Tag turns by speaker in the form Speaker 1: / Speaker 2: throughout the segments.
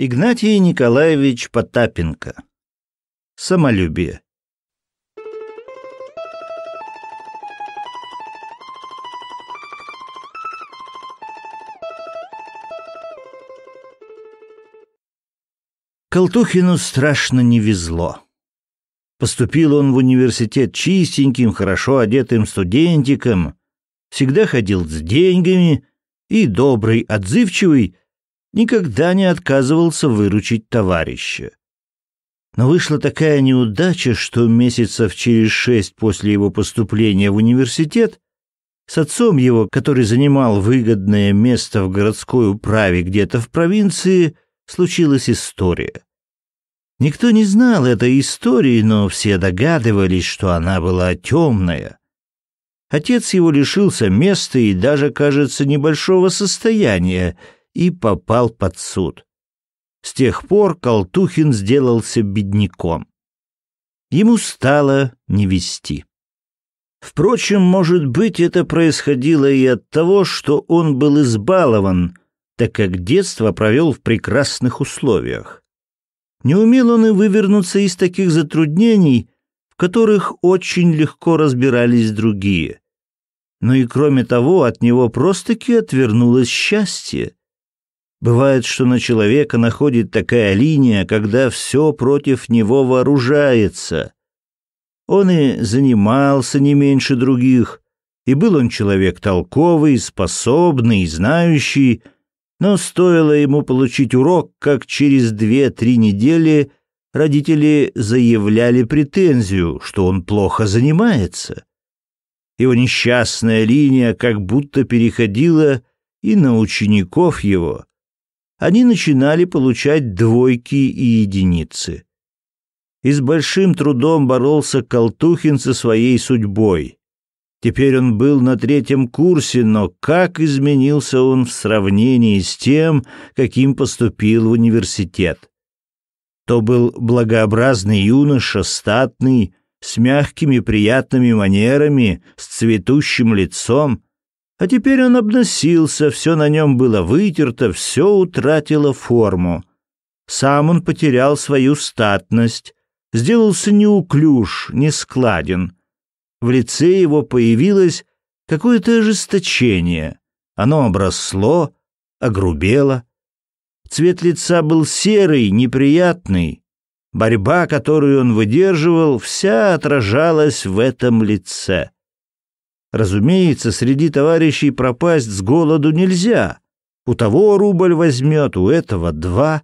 Speaker 1: Игнатий Николаевич Потапенко. Самолюбие. Колтухину страшно не везло. Поступил он в университет чистеньким, хорошо одетым студентиком, всегда ходил с деньгами и добрый, отзывчивый, никогда не отказывался выручить товарища. Но вышла такая неудача, что месяцев через шесть после его поступления в университет с отцом его, который занимал выгодное место в городской управе где-то в провинции, случилась история. Никто не знал этой истории, но все догадывались, что она была темная. Отец его лишился места и даже, кажется, небольшого состояния — и попал под суд. С тех пор Колтухин сделался бедняком. Ему стало не вести. Впрочем, может быть, это происходило и от того, что он был избалован, так как детство провел в прекрасных условиях. Не умел он и вывернуться из таких затруднений, в которых очень легко разбирались другие. Но и кроме того, от него просто-таки отвернулось счастье. Бывает, что на человека находит такая линия, когда все против него вооружается. Он и занимался не меньше других, и был он человек толковый, способный, знающий, но стоило ему получить урок, как через две-три недели родители заявляли претензию, что он плохо занимается. Его несчастная линия как будто переходила и на учеников его, они начинали получать двойки и единицы. И с большим трудом боролся Колтухин со своей судьбой. Теперь он был на третьем курсе, но как изменился он в сравнении с тем, каким поступил в университет. То был благообразный юноша, статный, с мягкими приятными манерами, с цветущим лицом — а теперь он обносился, все на нем было вытерто, все утратило форму. Сам он потерял свою статность, сделался неуклюж, нескладен. В лице его появилось какое-то ожесточение. Оно обросло, огрубело. Цвет лица был серый, неприятный. Борьба, которую он выдерживал, вся отражалась в этом лице. Разумеется, среди товарищей пропасть с голоду нельзя. У того рубль возьмет, у этого два.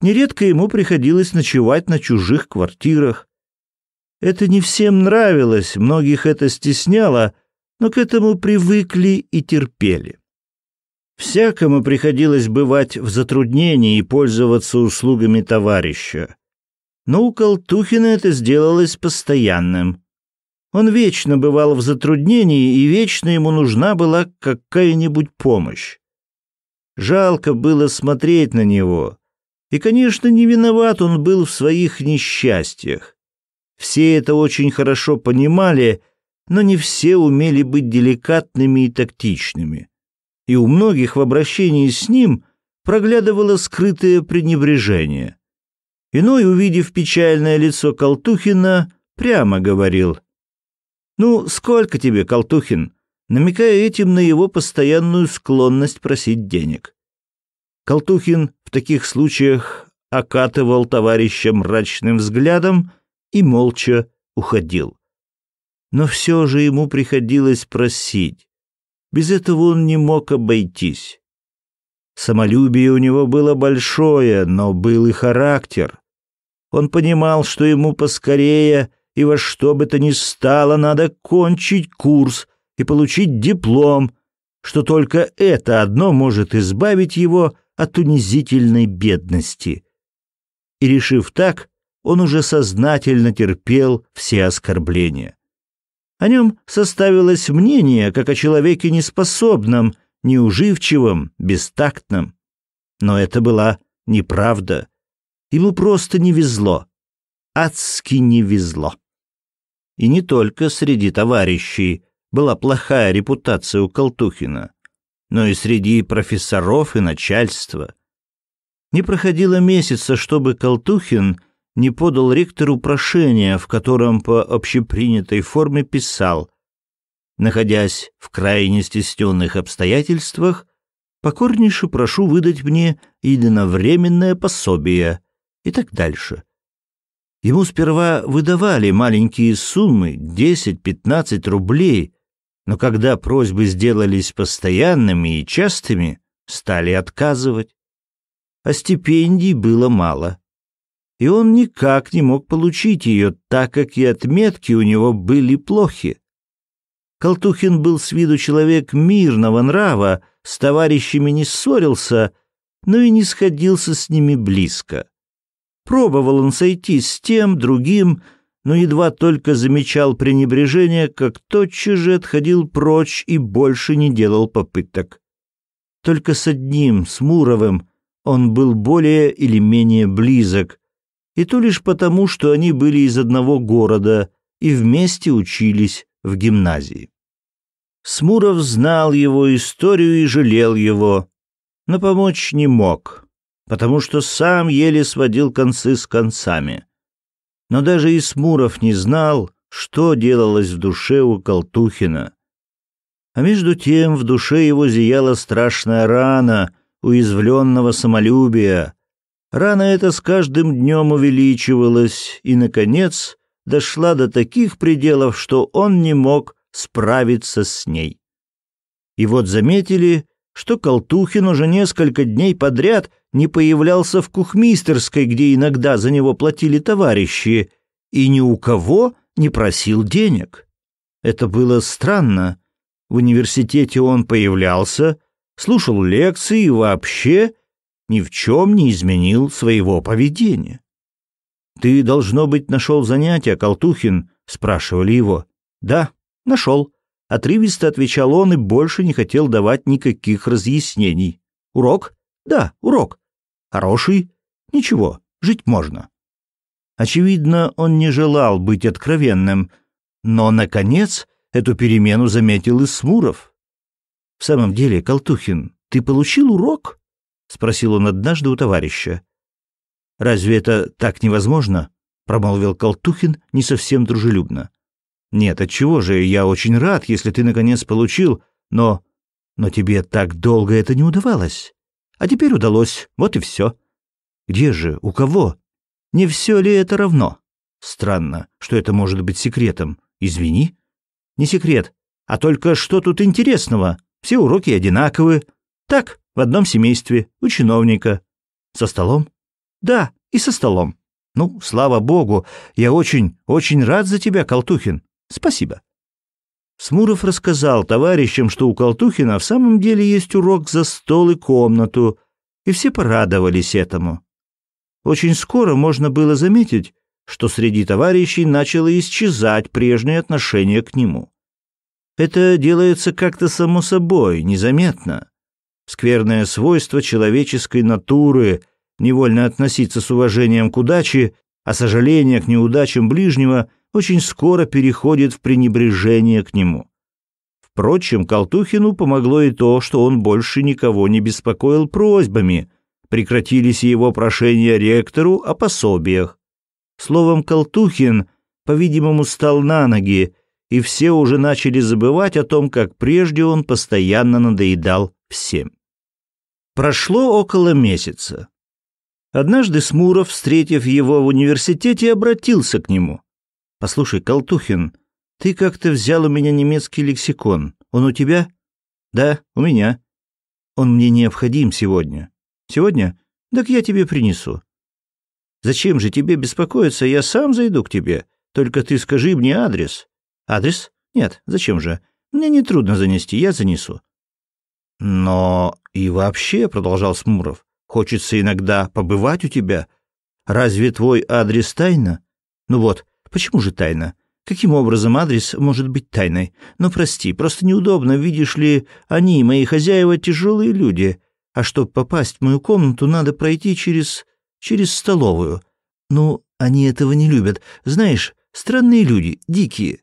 Speaker 1: Нередко ему приходилось ночевать на чужих квартирах. Это не всем нравилось, многих это стесняло, но к этому привыкли и терпели. Всякому приходилось бывать в затруднении и пользоваться услугами товарища. Но у Колтухина это сделалось постоянным. Он вечно бывал в затруднении, и вечно ему нужна была какая-нибудь помощь. Жалко было смотреть на него. И, конечно, не виноват он был в своих несчастьях. Все это очень хорошо понимали, но не все умели быть деликатными и тактичными. И у многих в обращении с ним проглядывало скрытое пренебрежение. Иной, увидев печальное лицо Колтухина, прямо говорил «Ну, сколько тебе, Колтухин?» намекая этим на его постоянную склонность просить денег. Колтухин в таких случаях окатывал товарища мрачным взглядом и молча уходил. Но все же ему приходилось просить. Без этого он не мог обойтись. Самолюбие у него было большое, но был и характер. Он понимал, что ему поскорее и во что бы то ни стало надо кончить курс и получить диплом, что только это одно может избавить его от унизительной бедности. И решив так, он уже сознательно терпел все оскорбления. О нем составилось мнение, как о человеке неспособном, неуживчивом, бестактном. Но это была неправда. Ему просто не везло. Адски не везло. И не только среди товарищей была плохая репутация у Колтухина, но и среди профессоров и начальства. Не проходило месяца, чтобы Колтухин не подал ректору прошение, в котором по общепринятой форме писал, находясь в крайне стесненных обстоятельствах, покорнейше прошу выдать мне единовременное пособие и так дальше. Ему сперва выдавали маленькие суммы, 10-15 рублей, но когда просьбы сделались постоянными и частыми, стали отказывать. А стипендий было мало. И он никак не мог получить ее, так как и отметки у него были плохи. Колтухин был с виду человек мирного нрава, с товарищами не ссорился, но и не сходился с ними близко. Пробовал он сойти с тем, другим, но едва только замечал пренебрежение, как тотчас же отходил прочь и больше не делал попыток. Только с одним, с Муровым, он был более или менее близок, и то лишь потому, что они были из одного города и вместе учились в гимназии. Смуров знал его историю и жалел его, но помочь не мог потому что сам еле сводил концы с концами. Но даже Исмуров не знал, что делалось в душе у Колтухина. А между тем в душе его зияла страшная рана уязвленного самолюбия. Рана эта с каждым днем увеличивалась и, наконец, дошла до таких пределов, что он не мог справиться с ней. И вот заметили, что Колтухин уже несколько дней подряд не появлялся в кухмистерской, где иногда за него платили товарищи, и ни у кого не просил денег. Это было странно. В университете он появлялся, слушал лекции и вообще ни в чем не изменил своего поведения. «Ты, должно быть, нашел занятие, Колтухин?» — спрашивали его. «Да, нашел». Отрывисто отвечал он и больше не хотел давать никаких разъяснений. «Урок?» «Да, урок. Хороший? Ничего, жить можно. Очевидно, он не желал быть откровенным, но, наконец, эту перемену заметил и Смуров. «В самом деле, Колтухин, ты получил урок?» — спросил он однажды у товарища. «Разве это так невозможно?» — промолвил Колтухин не совсем дружелюбно. «Нет, отчего же, я очень рад, если ты, наконец, получил, но...» «Но тебе так долго это не удавалось. А теперь удалось, вот и все. Где же, у кого? Не все ли это равно? Странно, что это может быть секретом. Извини. Не секрет. А только что тут интересного? Все уроки одинаковы. Так, в одном семействе, у чиновника. Со столом? Да, и со столом. Ну, слава богу, я очень, очень рад за тебя, Колтухин. Спасибо. Смуров рассказал товарищам, что у Колтухина в самом деле есть урок за стол и комнату, и все порадовались этому. Очень скоро можно было заметить, что среди товарищей начало исчезать прежнее отношение к нему. Это делается как-то само собой, незаметно. Скверное свойство человеческой натуры невольно относиться с уважением к удаче, а сожаление к неудачам ближнего – очень скоро переходит в пренебрежение к нему. Впрочем, Колтухину помогло и то, что он больше никого не беспокоил просьбами, прекратились его прошения ректору о пособиях. Словом, Колтухин, по-видимому, стал на ноги, и все уже начали забывать о том, как прежде он постоянно надоедал всем. Прошло около месяца. Однажды Смуров, встретив его в университете, обратился к нему. Послушай, Колтухин, ты как-то взял у меня немецкий лексикон. Он у тебя? Да, у меня. Он мне необходим сегодня. Сегодня? Так я тебе принесу. Зачем же тебе беспокоиться? Я сам зайду к тебе. Только ты скажи мне адрес. Адрес? Нет, зачем же? Мне не трудно занести, я занесу. Но и вообще, продолжал Смуров, хочется иногда побывать у тебя. Разве твой адрес тайна? Ну вот, Почему же тайна? Каким образом адрес может быть тайной? Но ну, прости, просто неудобно, видишь ли, они, мои хозяева, тяжелые люди. А чтобы попасть в мою комнату, надо пройти через... через столовую. Ну, они этого не любят. Знаешь, странные люди, дикие.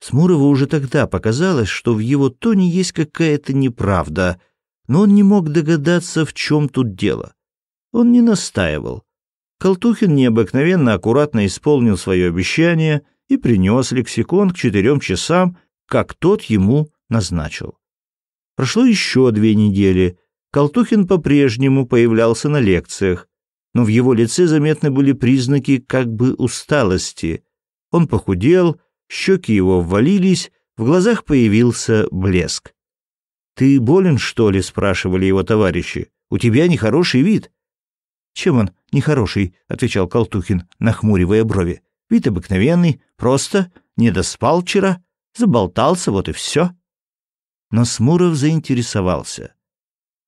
Speaker 1: Смурову уже тогда показалось, что в его тоне есть какая-то неправда, но он не мог догадаться, в чем тут дело. Он не настаивал. Колтухин необыкновенно аккуратно исполнил свое обещание и принес лексикон к четырем часам, как тот ему назначил. Прошло еще две недели. Колтухин по-прежнему появлялся на лекциях, но в его лице заметны были признаки как бы усталости. Он похудел, щеки его ввалились, в глазах появился блеск. «Ты болен, что ли?» — спрашивали его товарищи. «У тебя нехороший вид». «Чем он нехороший», — отвечал Колтухин, нахмуривая брови. «Вид обыкновенный, просто, не доспал вчера, заболтался, вот и все». Но Смуров заинтересовался.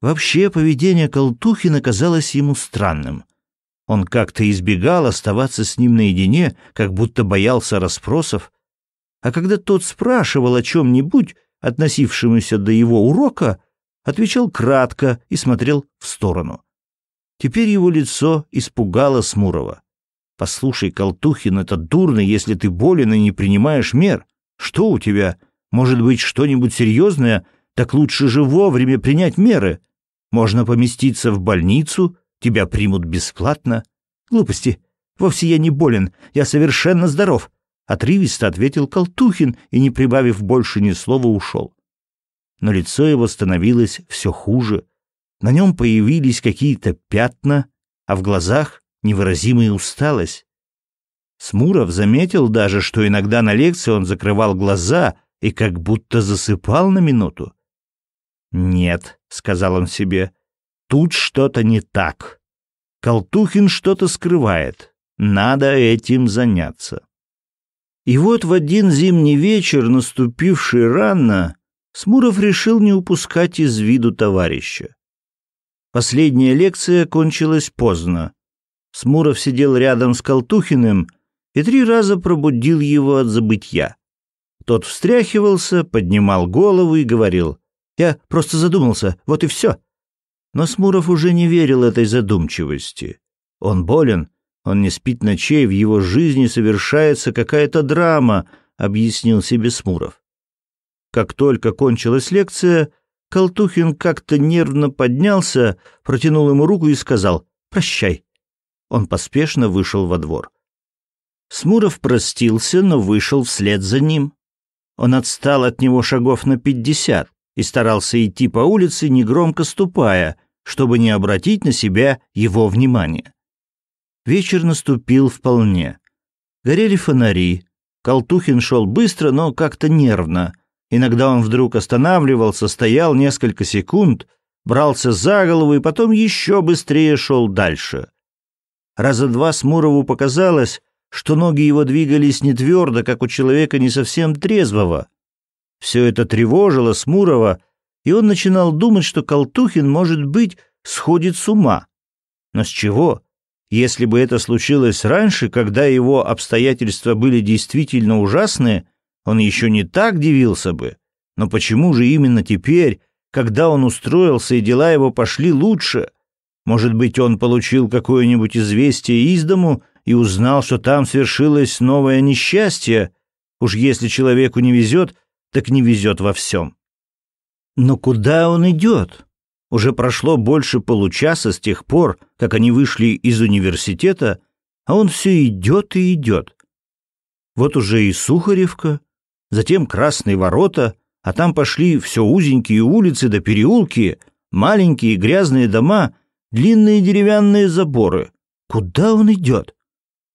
Speaker 1: Вообще поведение Колтухина казалось ему странным. Он как-то избегал оставаться с ним наедине, как будто боялся расспросов. А когда тот спрашивал о чем-нибудь, относившемуся до его урока, отвечал кратко и смотрел в сторону. Теперь его лицо испугало Смурова. «Послушай, Колтухин, это дурно, если ты болен и не принимаешь мер. Что у тебя? Может быть, что-нибудь серьезное? Так лучше же вовремя принять меры. Можно поместиться в больницу, тебя примут бесплатно». «Глупости. Вовсе я не болен, я совершенно здоров», — отрывисто ответил Колтухин и, не прибавив больше ни слова, ушел. Но лицо его становилось все хуже — на нем появились какие-то пятна, а в глазах невыразимая усталость. Смуров заметил даже, что иногда на лекции он закрывал глаза и как будто засыпал на минуту. «Нет», — сказал он себе, — «тут что-то не так. Колтухин что-то скрывает. Надо этим заняться». И вот в один зимний вечер, наступивший рано, Смуров решил не упускать из виду товарища. Последняя лекция кончилась поздно. Смуров сидел рядом с Колтухиным и три раза пробудил его от забытья. Тот встряхивался, поднимал голову и говорил «Я просто задумался, вот и все». Но Смуров уже не верил этой задумчивости. Он болен, он не спит ночей, в его жизни совершается какая-то драма, объяснил себе Смуров. Как только кончилась лекция, Колтухин как-то нервно поднялся, протянул ему руку и сказал «Прощай». Он поспешно вышел во двор. Смуров простился, но вышел вслед за ним. Он отстал от него шагов на пятьдесят и старался идти по улице, негромко ступая, чтобы не обратить на себя его внимание. Вечер наступил вполне. Горели фонари. Колтухин шел быстро, но как-то нервно — Иногда он вдруг останавливался, стоял несколько секунд, брался за голову и потом еще быстрее шел дальше. Раза два Смурову показалось, что ноги его двигались не твердо, как у человека не совсем трезвого. Все это тревожило Смурова, и он начинал думать, что Колтухин, может быть, сходит с ума. Но с чего? Если бы это случилось раньше, когда его обстоятельства были действительно ужасные, он еще не так дивился бы. Но почему же именно теперь, когда он устроился и дела его пошли лучше? Может быть, он получил какое-нибудь известие из дому и узнал, что там свершилось новое несчастье? Уж если человеку не везет, так не везет во всем. Но куда он идет? Уже прошло больше получаса с тех пор, как они вышли из университета, а он все идет и идет. Вот уже и Сухаревка, затем Красные ворота, а там пошли все узенькие улицы да переулки, маленькие грязные дома, длинные деревянные заборы. Куда он идет?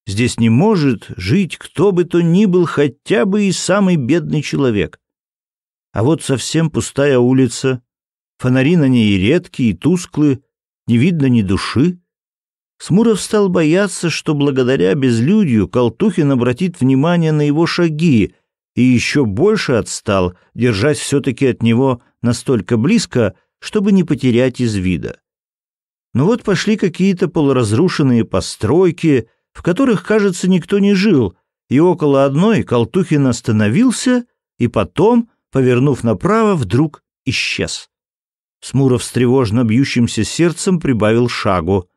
Speaker 1: Здесь не может жить кто бы то ни был, хотя бы и самый бедный человек. А вот совсем пустая улица, фонари на ней редкие и тусклые, не видно ни души. Смуров стал бояться, что благодаря безлюдью Колтухин обратит внимание на его шаги и еще больше отстал, держась все-таки от него настолько близко, чтобы не потерять из вида. Но ну вот пошли какие-то полуразрушенные постройки, в которых, кажется, никто не жил, и около одной Колтухин остановился и потом, повернув направо, вдруг исчез. Смуров с тревожно бьющимся сердцем прибавил шагу.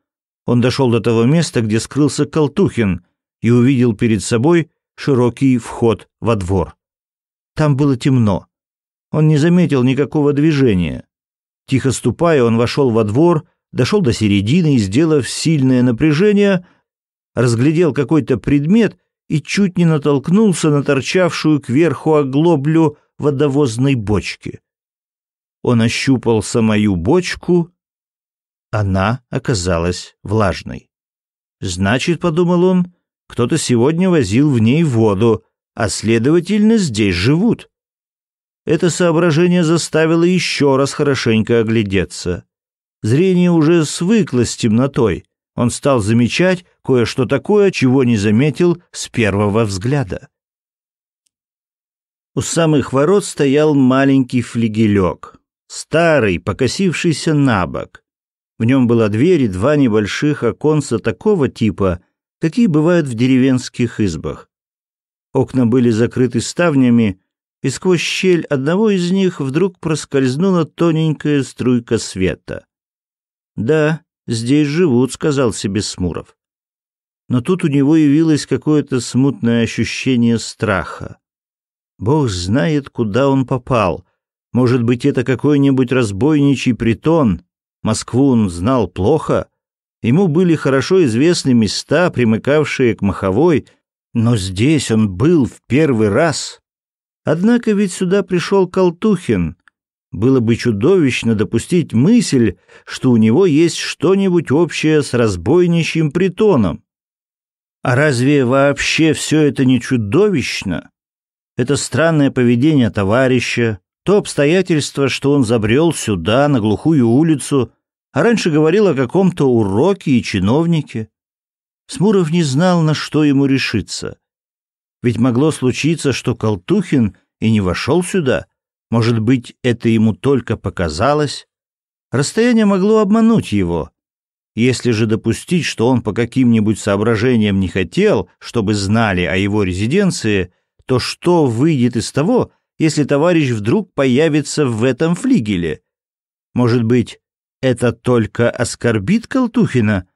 Speaker 1: Он дошел до того места, где скрылся Колтухин, и увидел перед собой широкий вход во двор. Там было темно. Он не заметил никакого движения. Тихо ступая, он вошел во двор, дошел до середины и, сделав сильное напряжение, разглядел какой-то предмет и чуть не натолкнулся на торчавшую кверху оглоблю водовозной бочки. Он ощупал самую бочку. Она оказалась влажной. «Значит, — подумал он, — кто-то сегодня возил в ней воду, а, следовательно, здесь живут. Это соображение заставило еще раз хорошенько оглядеться. Зрение уже свыклось с темнотой. Он стал замечать кое-что такое, чего не заметил с первого взгляда. У самых ворот стоял маленький флигелек, старый, покосившийся на бок. В нем была дверь и два небольших оконца такого типа, какие бывают в деревенских избах. Окна были закрыты ставнями, и сквозь щель одного из них вдруг проскользнула тоненькая струйка света. «Да, здесь живут», — сказал себе Смуров. Но тут у него явилось какое-то смутное ощущение страха. Бог знает, куда он попал. Может быть, это какой-нибудь разбойничий притон. Москву он знал плохо, Ему были хорошо известны места, примыкавшие к Маховой, но здесь он был в первый раз. Однако ведь сюда пришел Колтухин. Было бы чудовищно допустить мысль, что у него есть что-нибудь общее с разбойничьим притоном. А разве вообще все это не чудовищно? Это странное поведение товарища, то обстоятельство, что он забрел сюда, на глухую улицу — а раньше говорил о каком-то уроке и чиновнике. Смуров не знал, на что ему решиться. Ведь могло случиться, что Колтухин и не вошел сюда. Может быть, это ему только показалось. Расстояние могло обмануть его. Если же допустить, что он по каким-нибудь соображениям не хотел, чтобы знали о его резиденции, то что выйдет из того, если товарищ вдруг появится в этом флигеле? Может быть, это только оскорбит Колтухина,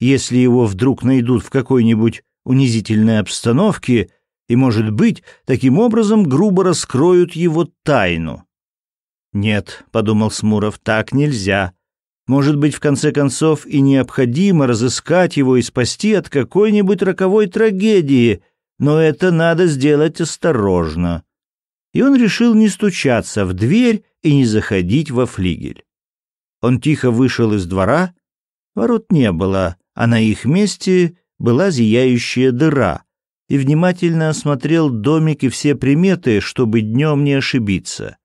Speaker 1: если его вдруг найдут в какой-нибудь унизительной обстановке и, может быть, таким образом грубо раскроют его тайну. «Нет», — подумал Смуров, — «так нельзя. Может быть, в конце концов, и необходимо разыскать его и спасти от какой-нибудь роковой трагедии, но это надо сделать осторожно». И он решил не стучаться в дверь и не заходить во флигель. Он тихо вышел из двора. Ворот не было, а на их месте была зияющая дыра. И внимательно осмотрел домик и все приметы, чтобы днем не ошибиться.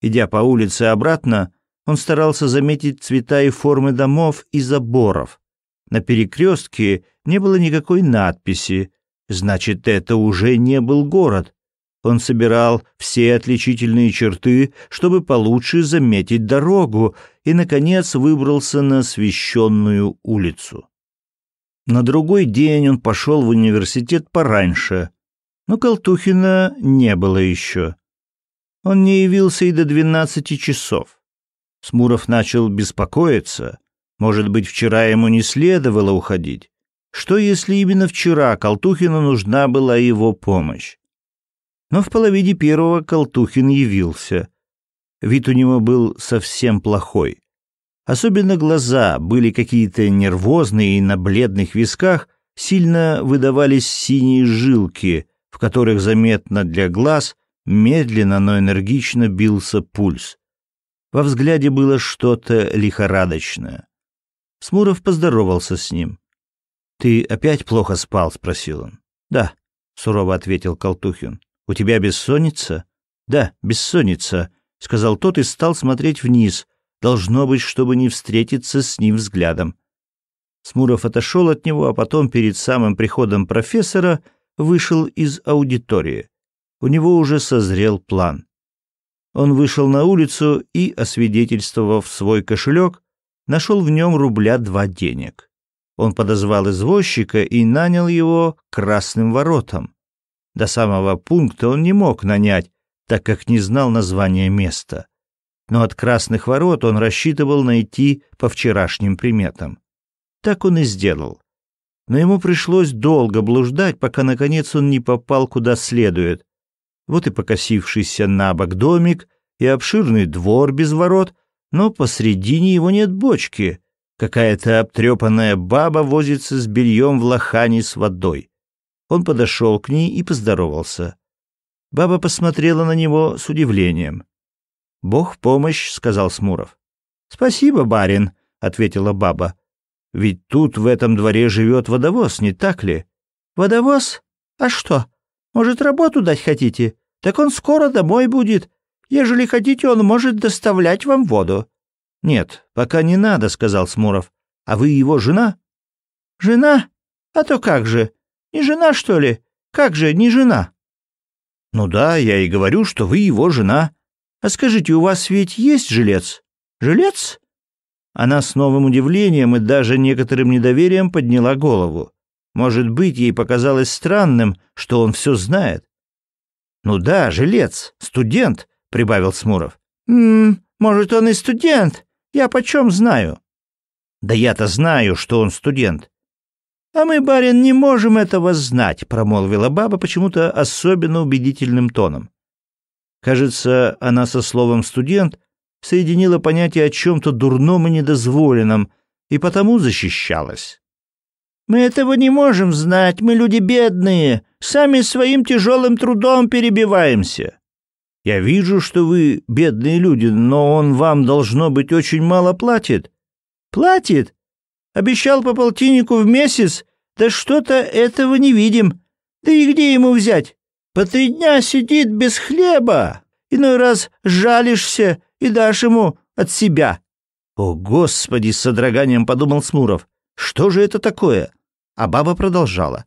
Speaker 1: Идя по улице обратно, он старался заметить цвета и формы домов и заборов. На перекрестке не было никакой надписи. Значит, это уже не был город, он собирал все отличительные черты, чтобы получше заметить дорогу, и, наконец, выбрался на освещенную улицу. На другой день он пошел в университет пораньше, но Колтухина не было еще. Он не явился и до двенадцати часов. Смуров начал беспокоиться. Может быть, вчера ему не следовало уходить? Что, если именно вчера Колтухину нужна была его помощь? но в половине первого Колтухин явился. Вид у него был совсем плохой. Особенно глаза были какие-то нервозные, и на бледных висках сильно выдавались синие жилки, в которых заметно для глаз медленно, но энергично бился пульс. Во взгляде было что-то лихорадочное. Смуров поздоровался с ним. «Ты опять плохо спал?» — спросил он. «Да», — сурово ответил Колтухин. У тебя бессонница? Да, бессонница, сказал тот и стал смотреть вниз, должно быть, чтобы не встретиться с ним взглядом. Смуров отошел от него, а потом перед самым приходом профессора вышел из аудитории. У него уже созрел план. Он вышел на улицу и, освидетельствовав свой кошелек, нашел в нем рубля два денег. Он подозвал извозчика и нанял его красным воротам. До самого пункта он не мог нанять, так как не знал названия места. Но от красных ворот он рассчитывал найти по вчерашним приметам. Так он и сделал. Но ему пришлось долго блуждать, пока, наконец, он не попал куда следует. Вот и покосившийся на бок домик, и обширный двор без ворот, но посредине его нет бочки. Какая-то обтрепанная баба возится с бельем в лохане с водой. Он подошел к ней и поздоровался. Баба посмотрела на него с удивлением. «Бог в помощь», — сказал Смуров. «Спасибо, барин», — ответила баба. «Ведь тут в этом дворе живет водовоз, не так ли?» «Водовоз? А что? Может, работу дать хотите? Так он скоро домой будет. Ежели хотите, он может доставлять вам воду». «Нет, пока не надо», — сказал Смуров. «А вы его жена?» «Жена? А то как же. Не жена, что ли? Как же не жена?» «Ну да, я и говорю, что вы его жена. А скажите, у вас ведь есть жилец?» «Жилец?» Она с новым удивлением и даже некоторым недоверием подняла голову. Может быть, ей показалось странным, что он все знает. «Ну да, жилец, студент», — прибавил Смуров. Мм, может, он и студент? Я почем знаю?» «Да я-то знаю, что он студент. «А мы, барин, не можем этого знать», — промолвила баба почему-то особенно убедительным тоном. Кажется, она со словом «студент» соединила понятие о чем-то дурном и недозволенном, и потому защищалась. «Мы этого не можем знать, мы люди бедные, сами своим тяжелым трудом перебиваемся». «Я вижу, что вы бедные люди, но он вам, должно быть, очень мало платит». «Платит? Обещал по полтиннику в месяц, да что-то этого не видим. Да и где ему взять? По три дня сидит без хлеба. Иной раз жалишься и дашь ему от себя». «О, Господи!» — с содроганием подумал Смуров. «Что же это такое?» А баба продолжала.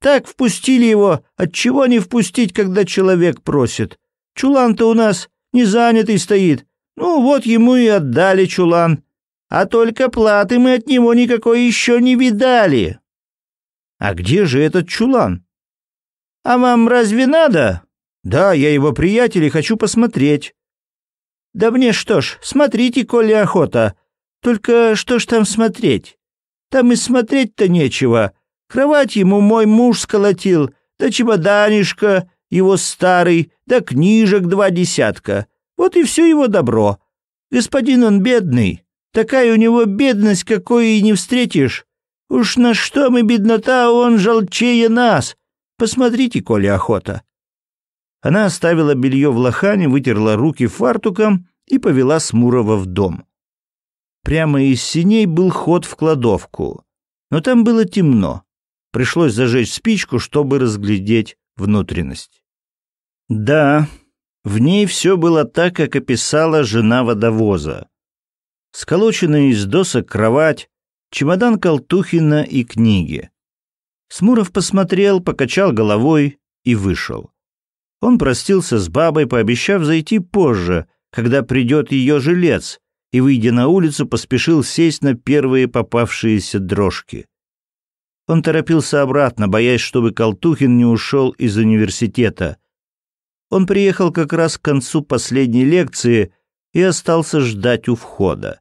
Speaker 1: «Так впустили его. Отчего не впустить, когда человек просит? Чулан-то у нас не занятый стоит. Ну, вот ему и отдали чулан а только платы мы от него никакой еще не видали. А где же этот чулан? А вам разве надо? Да, я его приятель и хочу посмотреть. Да мне что ж, смотрите, коли охота. Только что ж там смотреть? Там и смотреть-то нечего. Кровать ему мой муж сколотил, да чемоданишка его старый, да книжек два десятка. Вот и все его добро. Господин он бедный. Такая у него бедность, какой и не встретишь. Уж на что мы беднота, он жалчее нас. Посмотрите, коли охота». Она оставила белье в лохане, вытерла руки фартуком и повела Смурова в дом. Прямо из синей был ход в кладовку, но там было темно. Пришлось зажечь спичку, чтобы разглядеть внутренность. Да, в ней все было так, как описала жена водовоза сколоченная из досок кровать, чемодан Колтухина и книги. Смуров посмотрел, покачал головой и вышел. Он простился с бабой, пообещав зайти позже, когда придет ее жилец, и, выйдя на улицу, поспешил сесть на первые попавшиеся дрожки. Он торопился обратно, боясь, чтобы Колтухин не ушел из университета. Он приехал как раз к концу последней лекции и остался ждать у входа.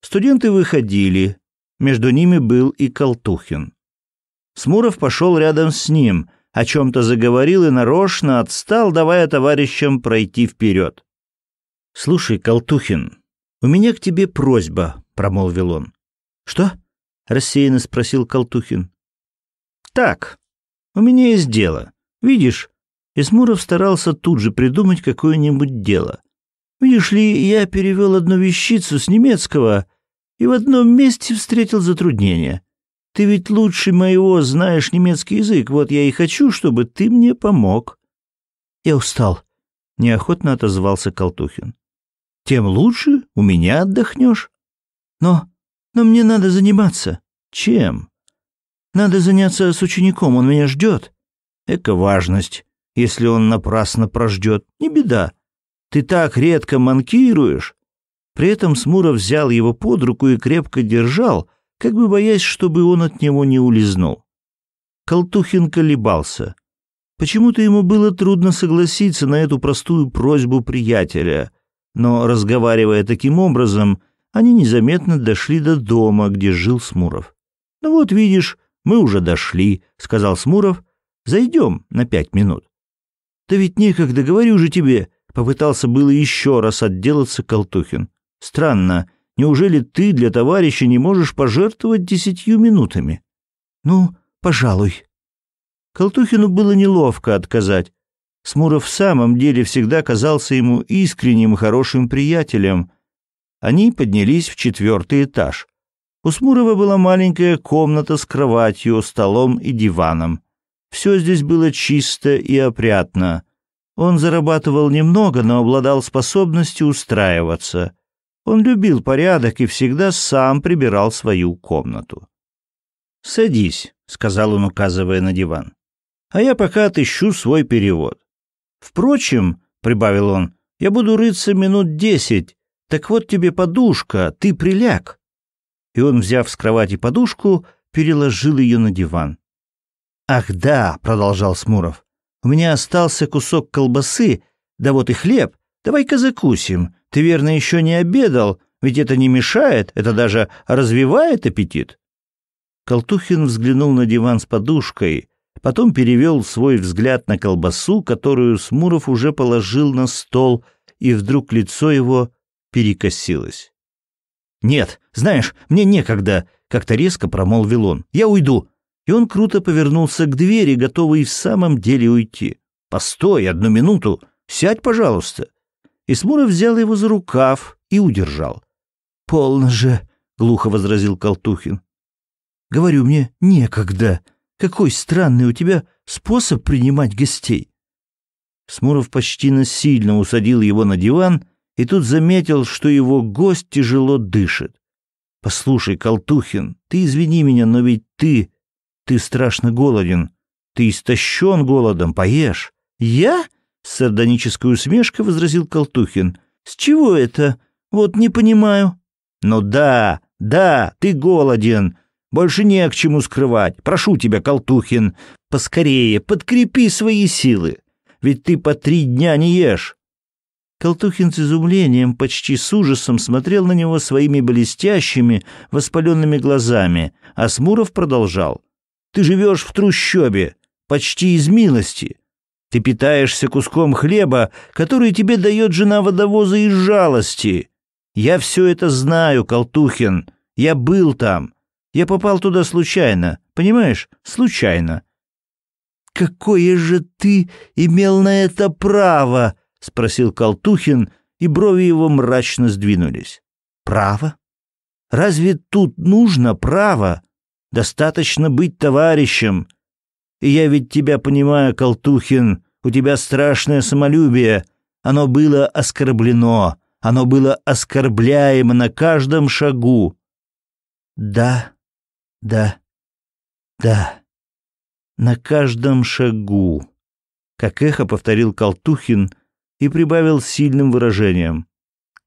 Speaker 1: Студенты выходили. Между ними был и Колтухин. Смуров пошел рядом с ним, о чем-то заговорил и нарочно отстал, давая товарищам пройти вперед. «Слушай, Колтухин, у меня к тебе просьба», — промолвил он. «Что?» — рассеянно спросил Колтухин. «Так, у меня есть дело. Видишь?» И Исмуров старался тут же придумать какое-нибудь дело. Видишь ли, я перевел одну вещицу с немецкого и в одном месте встретил затруднение. Ты ведь лучше моего знаешь немецкий язык, вот я и хочу, чтобы ты мне помог». «Я устал», — неохотно отозвался Колтухин. «Тем лучше, у меня отдохнешь». «Но... но мне надо заниматься». «Чем?» «Надо заняться с учеником, он меня ждет». «Эка важность, если он напрасно прождет, не беда». Ты так редко манкируешь!» При этом Смуров взял его под руку и крепко держал, как бы боясь, чтобы он от него не улизнул. Колтухин колебался. Почему-то ему было трудно согласиться на эту простую просьбу приятеля, но, разговаривая таким образом, они незаметно дошли до дома, где жил Смуров. «Ну вот, видишь, мы уже дошли», — сказал Смуров. «Зайдем на пять минут». «Да ведь некогда, говорю же тебе, Попытался было еще раз отделаться Колтухин. «Странно. Неужели ты для товарища не можешь пожертвовать десятью минутами?» «Ну, пожалуй». Колтухину было неловко отказать. Смуров в самом деле всегда казался ему искренним и хорошим приятелем. Они поднялись в четвертый этаж. У Смурова была маленькая комната с кроватью, столом и диваном. Все здесь было чисто и опрятно. Он зарабатывал немного, но обладал способностью устраиваться. Он любил порядок и всегда сам прибирал свою комнату. «Садись», — сказал он, указывая на диван. «А я пока отыщу свой перевод. Впрочем, — прибавил он, — я буду рыться минут десять. Так вот тебе подушка, ты приляг». И он, взяв с кровати подушку, переложил ее на диван. «Ах да», — продолжал Смуров, у меня остался кусок колбасы, да вот и хлеб. Давай-ка закусим. Ты, верно, еще не обедал, ведь это не мешает, это даже развивает аппетит». Колтухин взглянул на диван с подушкой, потом перевел свой взгляд на колбасу, которую Смуров уже положил на стол, и вдруг лицо его перекосилось. «Нет, знаешь, мне некогда», — как-то резко промолвил он. «Я уйду и он круто повернулся к двери, готовый в самом деле уйти. «Постой, одну минуту! Сядь, пожалуйста!» И Смуров взял его за рукав и удержал. «Полно же!» — глухо возразил Колтухин. «Говорю мне, некогда. Какой странный у тебя способ принимать гостей!» Смуров почти насильно усадил его на диван и тут заметил, что его гость тяжело дышит. «Послушай, Колтухин, ты извини меня, но ведь ты ты страшно голоден. Ты истощен голодом. Поешь». «Я?» — с сардонической усмешкой возразил Колтухин. «С чего это? Вот не понимаю». «Ну да, да, ты голоден. Больше не к чему скрывать. Прошу тебя, Колтухин, поскорее подкрепи свои силы. Ведь ты по три дня не ешь». Колтухин с изумлением, почти с ужасом смотрел на него своими блестящими, воспаленными глазами, а Смуров продолжал. Ты живешь в трущобе, почти из милости. Ты питаешься куском хлеба, который тебе дает жена водовоза из жалости. Я все это знаю, Колтухин. Я был там. Я попал туда случайно, понимаешь? Случайно. Какое же ты имел на это право? спросил Колтухин, и брови его мрачно сдвинулись. Право? Разве тут нужно право? Достаточно быть товарищем. И я ведь тебя понимаю, Колтухин, у тебя страшное самолюбие. Оно было оскорблено, оно было оскорбляемо на каждом шагу. Да, да, да, на каждом шагу. Как эхо повторил Колтухин и прибавил сильным выражением.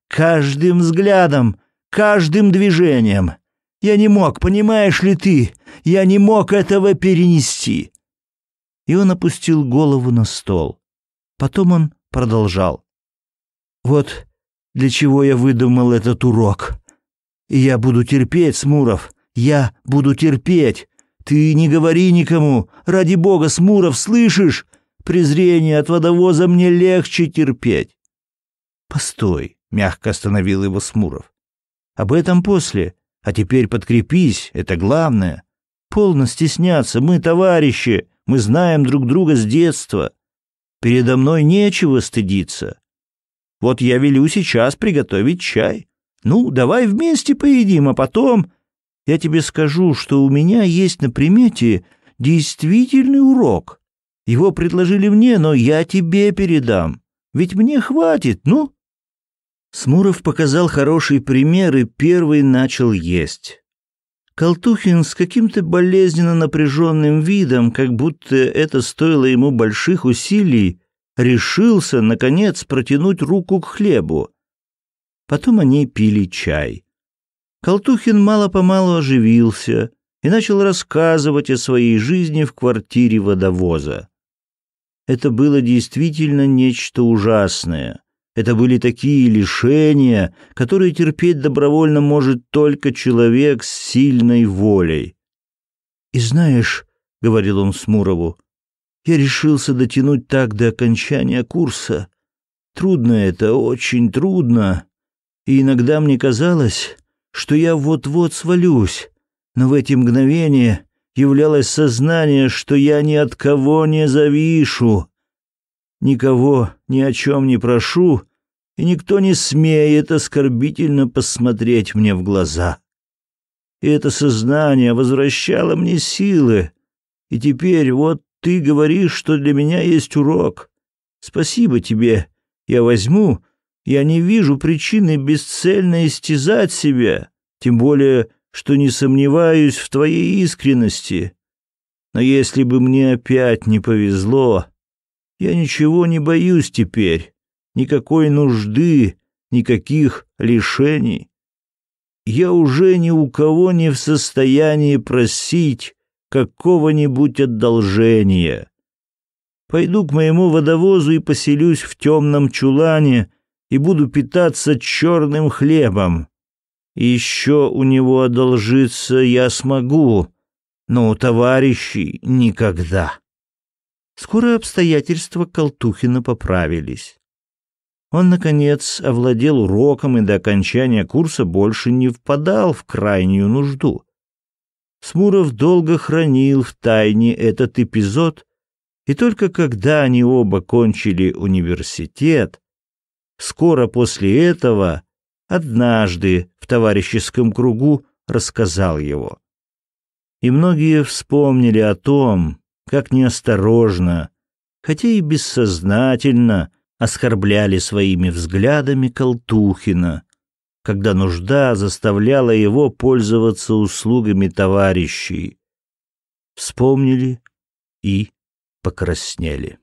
Speaker 1: Каждым взглядом, каждым движением. Я не мог, понимаешь ли ты? Я не мог этого перенести. И он опустил голову на стол. Потом он продолжал. Вот для чего я выдумал этот урок. И я буду терпеть, Смуров. Я буду терпеть. Ты не говори никому. Ради бога, Смуров, слышишь? Презрение от водовоза мне легче терпеть. Постой, мягко остановил его Смуров. Об этом после. А теперь подкрепись, это главное. Полно стесняться, мы товарищи, мы знаем друг друга с детства. Передо мной нечего стыдиться. Вот я велю сейчас приготовить чай. Ну, давай вместе поедим, а потом я тебе скажу, что у меня есть на примете действительный урок. Его предложили мне, но я тебе передам. Ведь мне хватит, ну?» Смуров показал хороший пример и первый начал есть. Колтухин с каким-то болезненно напряженным видом, как будто это стоило ему больших усилий, решился, наконец, протянуть руку к хлебу. Потом они пили чай. Колтухин мало-помалу оживился и начал рассказывать о своей жизни в квартире водовоза. Это было действительно нечто ужасное. Это были такие лишения, которые терпеть добровольно может только человек с сильной волей. «И знаешь», — говорил он Смурову, — «я решился дотянуть так до окончания курса. Трудно это, очень трудно. И иногда мне казалось, что я вот-вот свалюсь, но в эти мгновения являлось сознание, что я ни от кого не завишу, Никого ни о чем не прошу, и никто не смеет оскорбительно посмотреть мне в глаза. И это сознание возвращало мне силы. И теперь вот ты говоришь, что для меня есть урок. Спасибо тебе. Я возьму. Я не вижу причины бесцельно истязать себя, тем более, что не сомневаюсь в твоей искренности. Но если бы мне опять не повезло, я ничего не боюсь теперь, никакой нужды, никаких лишений. Я уже ни у кого не в состоянии просить какого-нибудь одолжения. Пойду к моему водовозу и поселюсь в темном чулане и буду питаться черным хлебом. И еще у него одолжиться я смогу, но у товарищей никогда. Скоро обстоятельства Колтухина поправились. Он, наконец, овладел уроком и до окончания курса больше не впадал в крайнюю нужду. Смуров долго хранил в тайне этот эпизод, и только когда они оба кончили университет, скоро после этого, однажды в товарищеском кругу рассказал его. И многие вспомнили о том, как неосторожно, хотя и бессознательно оскорбляли своими взглядами Колтухина, когда нужда заставляла его пользоваться услугами товарищей. Вспомнили и покраснели.